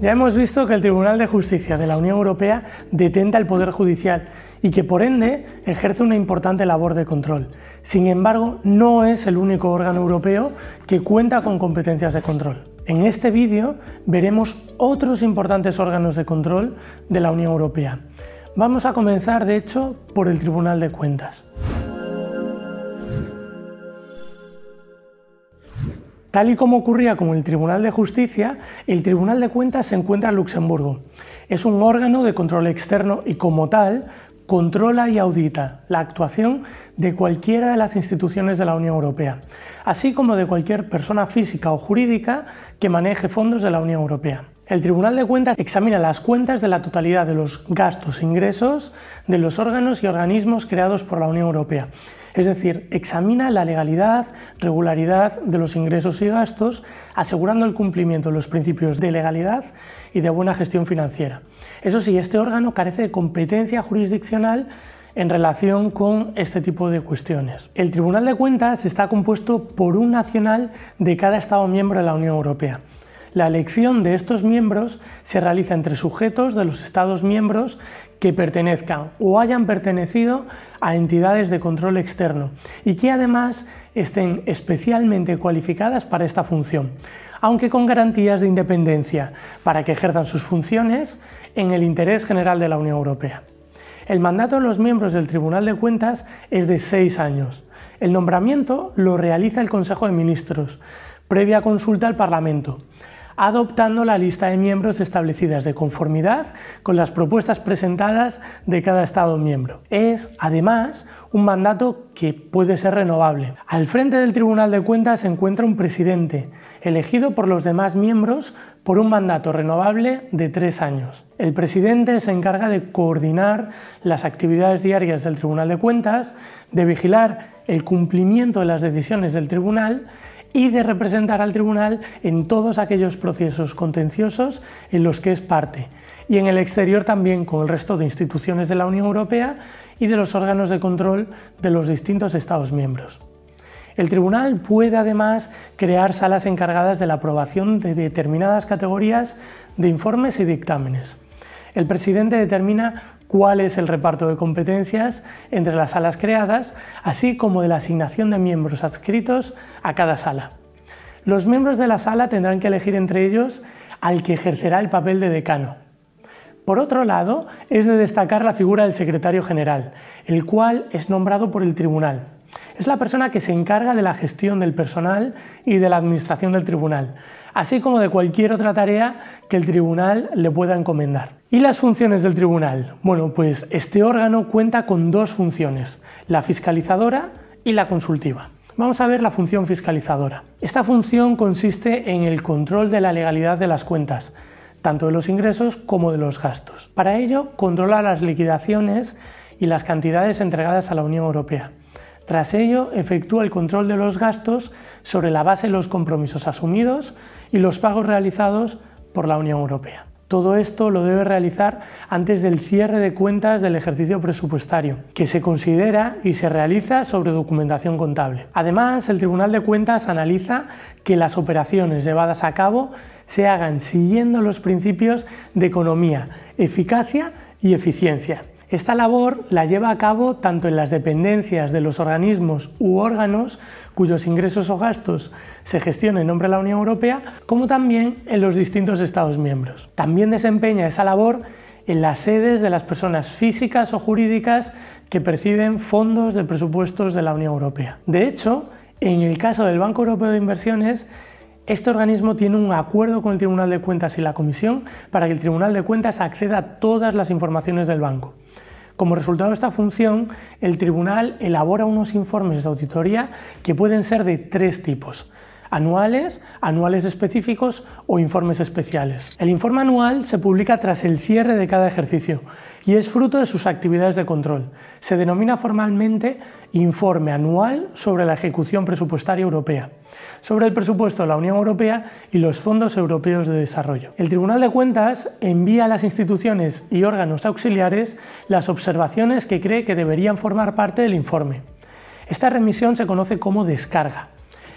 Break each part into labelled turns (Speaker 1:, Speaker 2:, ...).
Speaker 1: Ya hemos visto que el Tribunal de Justicia de la Unión Europea detenta el Poder Judicial y que por ende ejerce una importante labor de control. Sin embargo, no es el único órgano europeo que cuenta con competencias de control. En este vídeo veremos otros importantes órganos de control de la Unión Europea. Vamos a comenzar, de hecho, por el Tribunal de Cuentas. Tal y como ocurría con el Tribunal de Justicia, el Tribunal de Cuentas se encuentra en Luxemburgo. Es un órgano de control externo y como tal controla y audita la actuación de cualquiera de las instituciones de la Unión Europea, así como de cualquier persona física o jurídica que maneje fondos de la Unión Europea. El Tribunal de Cuentas examina las cuentas de la totalidad de los gastos e ingresos de los órganos y organismos creados por la Unión Europea es decir, examina la legalidad, regularidad de los ingresos y gastos, asegurando el cumplimiento de los principios de legalidad y de buena gestión financiera. Eso sí, este órgano carece de competencia jurisdiccional en relación con este tipo de cuestiones. El Tribunal de Cuentas está compuesto por un nacional de cada Estado miembro de la Unión Europea. La elección de estos miembros se realiza entre sujetos de los Estados miembros que pertenezcan o hayan pertenecido a entidades de control externo y que además estén especialmente cualificadas para esta función, aunque con garantías de independencia para que ejerzan sus funciones en el interés general de la Unión Europea. El mandato de los miembros del Tribunal de Cuentas es de seis años. El nombramiento lo realiza el Consejo de Ministros, previa consulta al Parlamento adoptando la lista de miembros establecidas de conformidad con las propuestas presentadas de cada Estado miembro. Es, además, un mandato que puede ser renovable. Al frente del Tribunal de Cuentas se encuentra un presidente, elegido por los demás miembros por un mandato renovable de tres años. El presidente se encarga de coordinar las actividades diarias del Tribunal de Cuentas, de vigilar el cumplimiento de las decisiones del Tribunal y de representar al tribunal en todos aquellos procesos contenciosos en los que es parte y en el exterior también con el resto de instituciones de la Unión Europea y de los órganos de control de los distintos Estados miembros. El tribunal puede además crear salas encargadas de la aprobación de determinadas categorías de informes y dictámenes. El presidente determina cuál es el reparto de competencias entre las salas creadas, así como de la asignación de miembros adscritos a cada sala. Los miembros de la sala tendrán que elegir entre ellos al que ejercerá el papel de decano. Por otro lado, es de destacar la figura del secretario general, el cual es nombrado por el tribunal. Es la persona que se encarga de la gestión del personal y de la administración del tribunal, así como de cualquier otra tarea que el tribunal le pueda encomendar. ¿Y las funciones del tribunal? Bueno, pues este órgano cuenta con dos funciones, la fiscalizadora y la consultiva. Vamos a ver la función fiscalizadora. Esta función consiste en el control de la legalidad de las cuentas, tanto de los ingresos como de los gastos. Para ello, controla las liquidaciones y las cantidades entregadas a la Unión Europea. Tras ello, efectúa el control de los gastos sobre la base de los compromisos asumidos y los pagos realizados por la Unión Europea. Todo esto lo debe realizar antes del cierre de cuentas del ejercicio presupuestario, que se considera y se realiza sobre documentación contable. Además, el Tribunal de Cuentas analiza que las operaciones llevadas a cabo se hagan siguiendo los principios de economía, eficacia y eficiencia esta labor la lleva a cabo tanto en las dependencias de los organismos u órganos cuyos ingresos o gastos se gestionen en nombre de la Unión Europea, como también en los distintos Estados miembros. También desempeña esa labor en las sedes de las personas físicas o jurídicas que perciben fondos de presupuestos de la Unión Europea. De hecho, en el caso del Banco Europeo de Inversiones, este organismo tiene un acuerdo con el Tribunal de Cuentas y la Comisión para que el Tribunal de Cuentas acceda a todas las informaciones del banco. Como resultado de esta función, el Tribunal elabora unos informes de auditoría que pueden ser de tres tipos anuales, anuales específicos o informes especiales. El informe anual se publica tras el cierre de cada ejercicio y es fruto de sus actividades de control. Se denomina formalmente informe anual sobre la ejecución presupuestaria europea, sobre el presupuesto de la Unión Europea y los fondos europeos de desarrollo. El Tribunal de Cuentas envía a las instituciones y órganos auxiliares las observaciones que cree que deberían formar parte del informe. Esta remisión se conoce como descarga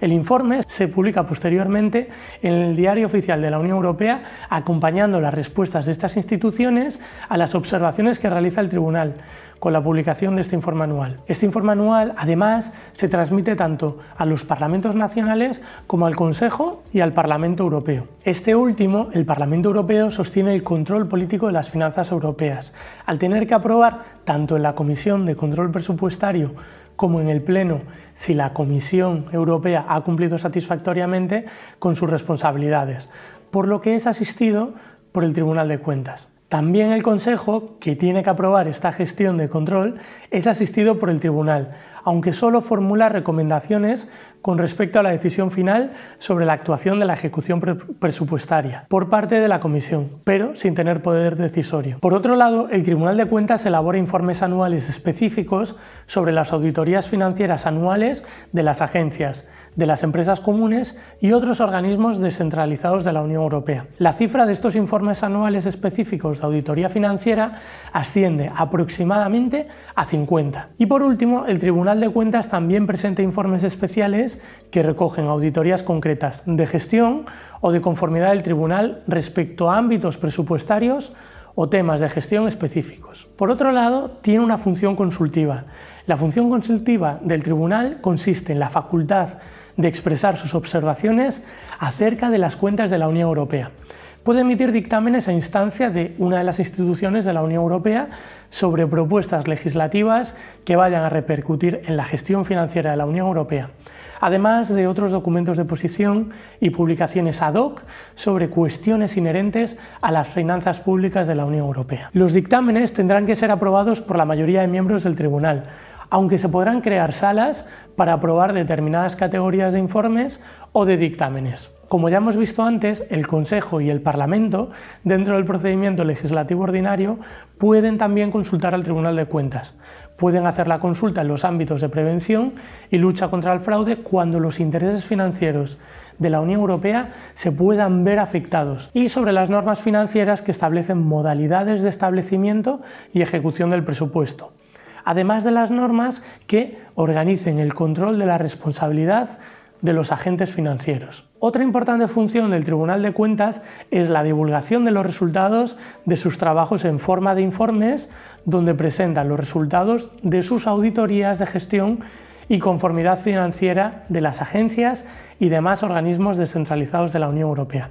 Speaker 1: el informe se publica posteriormente en el Diario Oficial de la Unión Europea, acompañando las respuestas de estas instituciones a las observaciones que realiza el Tribunal con la publicación de este informe anual. Este informe anual, además, se transmite tanto a los parlamentos nacionales como al Consejo y al Parlamento Europeo. Este último, el Parlamento Europeo, sostiene el control político de las finanzas europeas, al tener que aprobar tanto en la Comisión de Control Presupuestario como en el Pleno, si la Comisión Europea ha cumplido satisfactoriamente con sus responsabilidades, por lo que es asistido por el Tribunal de Cuentas. También el Consejo, que tiene que aprobar esta gestión de control, es asistido por el Tribunal, aunque solo formula recomendaciones con respecto a la decisión final sobre la actuación de la ejecución presupuestaria por parte de la Comisión, pero sin tener poder decisorio. Por otro lado, el Tribunal de Cuentas elabora informes anuales específicos sobre las auditorías financieras anuales de las agencias, de las empresas comunes y otros organismos descentralizados de la Unión Europea. La cifra de estos informes anuales específicos de auditoría financiera asciende aproximadamente a 50. Y por último, el Tribunal de Cuentas también presenta informes especiales que recogen auditorías concretas de gestión o de conformidad del Tribunal respecto a ámbitos presupuestarios o temas de gestión específicos. Por otro lado, tiene una función consultiva. La función consultiva del tribunal consiste en la facultad de expresar sus observaciones acerca de las cuentas de la Unión Europea. Puede emitir dictámenes a instancia de una de las instituciones de la Unión Europea sobre propuestas legislativas que vayan a repercutir en la gestión financiera de la Unión Europea además de otros documentos de posición y publicaciones ad hoc sobre cuestiones inherentes a las finanzas públicas de la Unión Europea. Los dictámenes tendrán que ser aprobados por la mayoría de miembros del Tribunal, aunque se podrán crear salas para aprobar determinadas categorías de informes o de dictámenes. Como ya hemos visto antes, el Consejo y el Parlamento, dentro del procedimiento legislativo ordinario, pueden también consultar al Tribunal de Cuentas. Pueden hacer la consulta en los ámbitos de prevención y lucha contra el fraude cuando los intereses financieros de la Unión Europea se puedan ver afectados y sobre las normas financieras que establecen modalidades de establecimiento y ejecución del presupuesto además de las normas que organicen el control de la responsabilidad de los agentes financieros. Otra importante función del Tribunal de Cuentas es la divulgación de los resultados de sus trabajos en forma de informes, donde presentan los resultados de sus auditorías de gestión y conformidad financiera de las agencias y demás organismos descentralizados de la Unión Europea.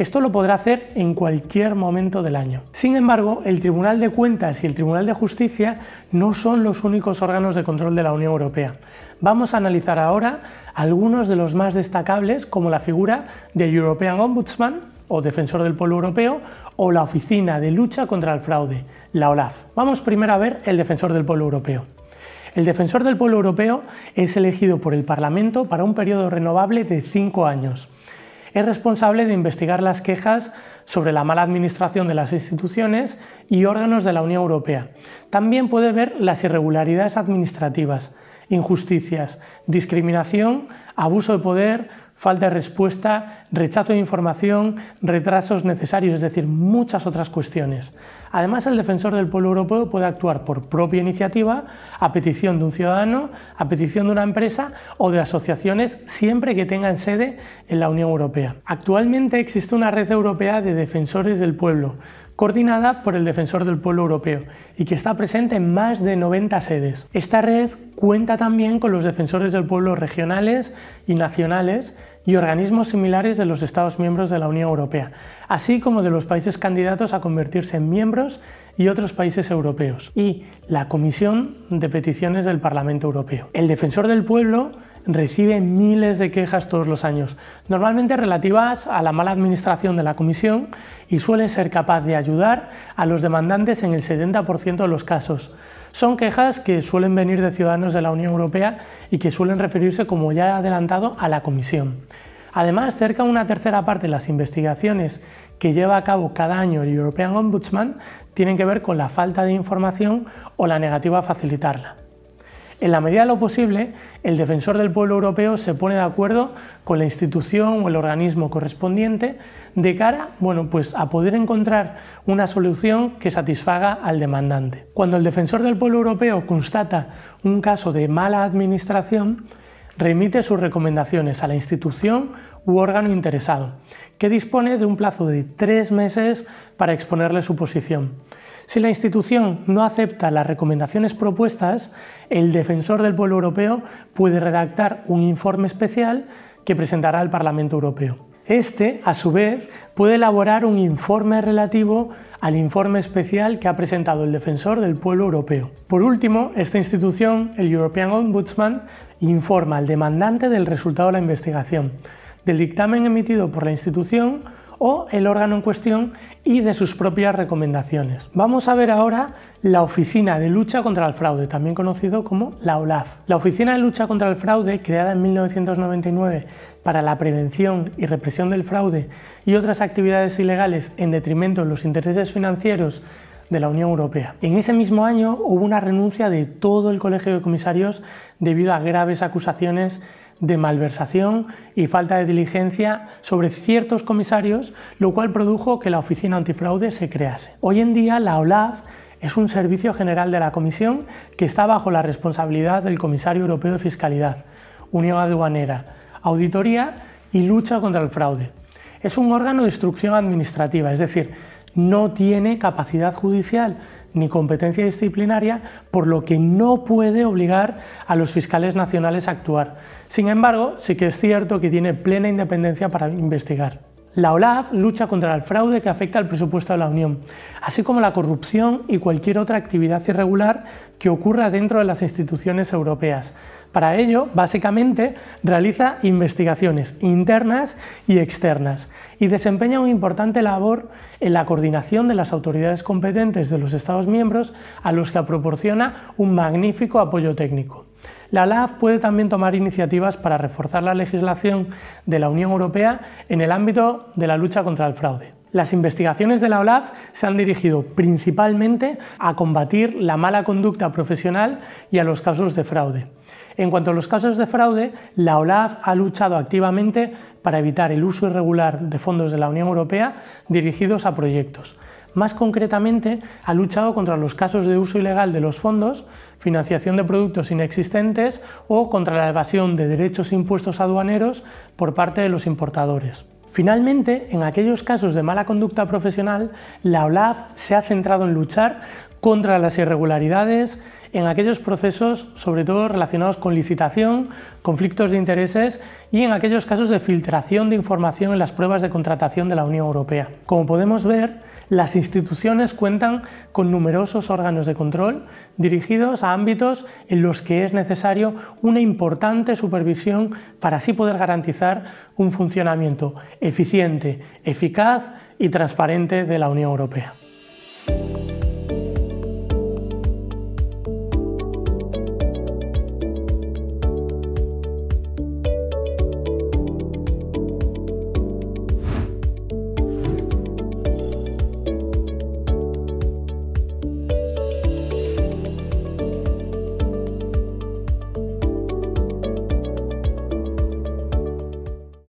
Speaker 1: Esto lo podrá hacer en cualquier momento del año. Sin embargo, el Tribunal de Cuentas y el Tribunal de Justicia no son los únicos órganos de control de la Unión Europea. Vamos a analizar ahora algunos de los más destacables, como la figura del European Ombudsman o Defensor del Pueblo Europeo o la Oficina de Lucha contra el Fraude, la OLAF. Vamos primero a ver el Defensor del Pueblo Europeo. El defensor del pueblo europeo es elegido por el Parlamento para un periodo renovable de cinco años es responsable de investigar las quejas sobre la mala administración de las instituciones y órganos de la Unión Europea. También puede ver las irregularidades administrativas, injusticias, discriminación, abuso de poder, falta de respuesta, rechazo de información, retrasos necesarios, es decir, muchas otras cuestiones. Además, el defensor del pueblo europeo puede actuar por propia iniciativa, a petición de un ciudadano, a petición de una empresa o de asociaciones, siempre que tengan sede en la Unión Europea. Actualmente existe una red europea de defensores del pueblo, coordinada por el Defensor del Pueblo Europeo y que está presente en más de 90 sedes. Esta red cuenta también con los defensores del pueblo regionales y nacionales y organismos similares de los Estados miembros de la Unión Europea, así como de los países candidatos a convertirse en miembros y otros países europeos, y la Comisión de Peticiones del Parlamento Europeo. El Defensor del Pueblo recibe miles de quejas todos los años, normalmente relativas a la mala administración de la comisión y suele ser capaz de ayudar a los demandantes en el 70% de los casos. Son quejas que suelen venir de ciudadanos de la Unión Europea y que suelen referirse, como ya he adelantado, a la comisión. Además, cerca de una tercera parte de las investigaciones que lleva a cabo cada año el European Ombudsman tienen que ver con la falta de información o la negativa a facilitarla. En la medida de lo posible, el defensor del pueblo europeo se pone de acuerdo con la institución o el organismo correspondiente de cara bueno, pues a poder encontrar una solución que satisfaga al demandante. Cuando el defensor del pueblo europeo constata un caso de mala administración, remite sus recomendaciones a la institución u órgano interesado, que dispone de un plazo de tres meses para exponerle su posición. Si la institución no acepta las recomendaciones propuestas, el defensor del pueblo europeo puede redactar un informe especial que presentará al Parlamento Europeo. Este, a su vez, puede elaborar un informe relativo al informe especial que ha presentado el defensor del pueblo europeo. Por último, esta institución, el European Ombudsman, informa al demandante del resultado de la investigación, del dictamen emitido por la institución o el órgano en cuestión y de sus propias recomendaciones. Vamos a ver ahora la Oficina de Lucha contra el Fraude, también conocido como la OLAF. La Oficina de Lucha contra el Fraude, creada en 1999 para la prevención y represión del fraude y otras actividades ilegales en detrimento de los intereses financieros de la Unión Europea. En ese mismo año hubo una renuncia de todo el Colegio de Comisarios debido a graves acusaciones de malversación y falta de diligencia sobre ciertos comisarios, lo cual produjo que la Oficina Antifraude se crease. Hoy en día la OLAF es un servicio general de la Comisión que está bajo la responsabilidad del Comisario Europeo de Fiscalidad, Unión Aduanera, Auditoría y Lucha contra el Fraude. Es un órgano de instrucción administrativa, es decir, no tiene capacidad judicial ni competencia disciplinaria, por lo que no puede obligar a los fiscales nacionales a actuar. Sin embargo, sí que es cierto que tiene plena independencia para investigar. La OLAF lucha contra el fraude que afecta al presupuesto de la Unión, así como la corrupción y cualquier otra actividad irregular que ocurra dentro de las instituciones europeas. Para ello, básicamente, realiza investigaciones internas y externas y desempeña una importante labor en la coordinación de las autoridades competentes de los Estados miembros a los que proporciona un magnífico apoyo técnico. La OLAF puede también tomar iniciativas para reforzar la legislación de la Unión Europea en el ámbito de la lucha contra el fraude. Las investigaciones de la OLAF se han dirigido principalmente a combatir la mala conducta profesional y a los casos de fraude. En cuanto a los casos de fraude, la OLAF ha luchado activamente para evitar el uso irregular de fondos de la Unión Europea dirigidos a proyectos. Más concretamente, ha luchado contra los casos de uso ilegal de los fondos, financiación de productos inexistentes o contra la evasión de derechos e impuestos aduaneros por parte de los importadores. Finalmente, en aquellos casos de mala conducta profesional, la OLAF se ha centrado en luchar contra las irregularidades, en aquellos procesos, sobre todo relacionados con licitación, conflictos de intereses y en aquellos casos de filtración de información en las pruebas de contratación de la Unión Europea. Como podemos ver, las instituciones cuentan con numerosos órganos de control dirigidos a ámbitos en los que es necesario una importante supervisión para así poder garantizar un funcionamiento eficiente, eficaz y transparente de la Unión Europea.